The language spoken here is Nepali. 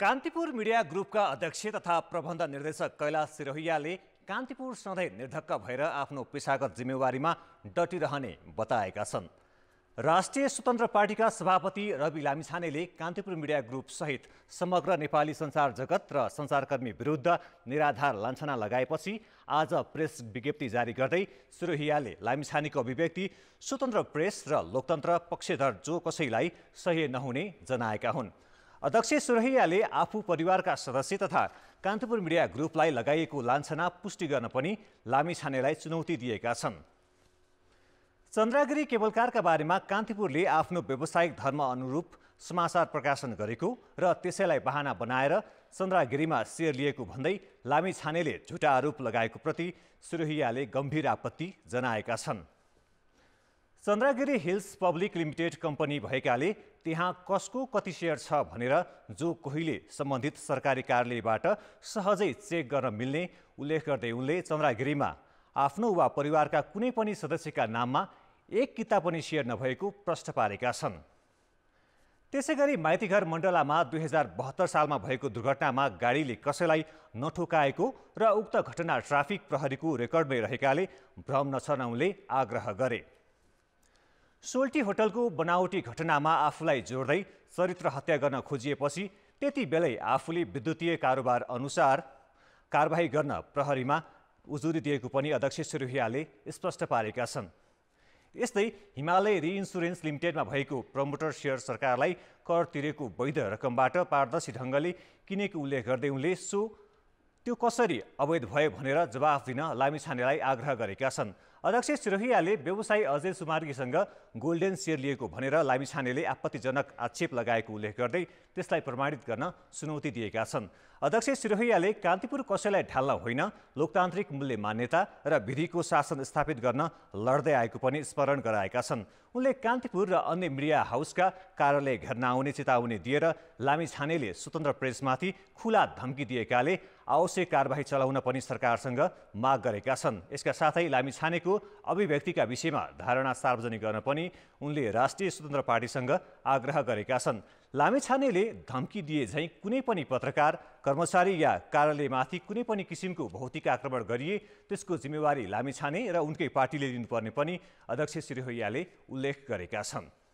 कान्तिपुर मिडिया ग्रुपका अध्यक्ष तथा प्रबन्ध निर्देशक कैलाश सिरोहियाले कान्तिपुर सधैँ निर्धक्क भएर आफ्नो पेसागत जिम्मेवारीमा डटिरहने बताएका छन् राष्ट्रिय स्वतन्त्र पार्टीका सभापति रवि लामिछानेले कान्तिपुर मिडिया ग्रुप सहित समग्र नेपाली सञ्चार जगत र सञ्चारकर्मी विरुद्ध निराधार लान्छना लगाएपछि आज प्रेस विज्ञप्ति जारी गर्दै सुरोहियाले लामिछानेको अभिव्यक्ति स्वतन्त्र प्रेस र लोकतन्त्र पक्षधर जो कसैलाई सही नहुने जनाएका हुन् अध्यक्ष सुरैयाले आफू परिवारका सदस्य तथा कान्तिपुर मिडिया ग्रुपलाई लगाइएको लान्छना पुष्टि गर्न पनि छानेलाई चुनौती दिएका छन् चन्द्रागिरी केबलकारका बारेमा कान्तिपुरले आफ्नो व्यावसायिक धर्म अनुरूप समाचार प्रकाशन गरेको र त्यसैलाई बहाना बनाएर चन्द्रागिरीमा सेयर लिएको भन्दै छानेले झुटा आरोप लगाएको प्रति सुरहियाले गम्भीर आपत्ति जनाएका छन् Chandragiri hills public limited company भएकाले त्यहाँ कसको कति सेयर छ भनेर जो कोहीले सम्बन्धित सरकारी कार्यालयबाट सहजै चेक गर्न मिल्ने उल्लेख गर्दै उनले चन्द्रागिरीमा आफ्नो वा परिवारका कुनै पनि सदस्यका नाममा एक किता पनि सेयर नभएको प्रश्न पारेका छन् त्यसै गरी माइतीघर मण्डलामा दुई हजार बहत्तर सालमा भएको दुर्घटनामा गाडीले कसैलाई नठोकाएको र उक्त घटना ट्राफिक प्रहरीको रेकर्डमै रहेकाले भ्रम नछर्न उनले आग्रह गरे सोल्टी होटलको बनावटी घटनामा आफूलाई जोड्दै चरित्र हत्या गर्न खोजिएपछि त्यति बेलै आफूले विद्युतीय कारोबार अनुसार कारवाही गर्न प्रहरीमा उजुरी दिएको पनि अध्यक्ष सुरुहियाले स्पष्ट पारेका छन् यस्तै हिमालय रिइन्सुरेन्स लिमिटेडमा भएको प्रमोटर सेयर सरकारलाई कर तिरेको वैध रकमबाट पारदर्शी ढङ्गले किनेको उल्लेख गर्दै उनले सो त्यो कसरी अवैध भयो भनेर जवाफ दिन लामिछानेलाई आग्रह गरेका छन् अध्यक्ष सिरोहियाले व्यवसायी अजय सुमार्गीसँग गोल्डेन सेयर लिएको भनेर लामिछानेले आपत्तिजनक आक्षेप लगाएको उल्लेख गर्दै त्यसलाई प्रमाणित गर्न चुनौती दिएका छन् अध्यक्ष सिरोहियाले कान्तिपुर कसैलाई ढाल्न होइन लोकतान्त्रिक मूल्य मान्यता र विधिको शासन स्थापित गर्न लड्दै आएको पनि स्मरण गराएका छन् उनले कान्तिपुर र अन्य मिडिया हाउसका कार्यालय घेर्न आउने चेतावनी दिएर लामिछानेले स्वतन्त्र प्रेसमाथि खुला धम्की दिएकाले आवश्यक कारवाही चलाउन पनि सरकारसँग माग गरेका छन् यसका साथै लामिछानेको अभिव्यक्तिका विषयमा धारणा सार्वजनिक गर्न पनि उनले राष्ट्रिय स्वतन्त्र पार्टीसँग आग्रह गरेका छन् लामिछानेले धम्की दिए झैँ कुनै पनि पत्रकार कर्मचारी या कार्यालयमाथि कुनै पनि किसिमको भौतिक आक्रमण गरिए त्यसको जिम्मेवारी लामिछाने र उनकै पार्टीले लिनुपर्ने पनि अध्यक्ष सिरोहैयाले उल्लेख गरेका छन्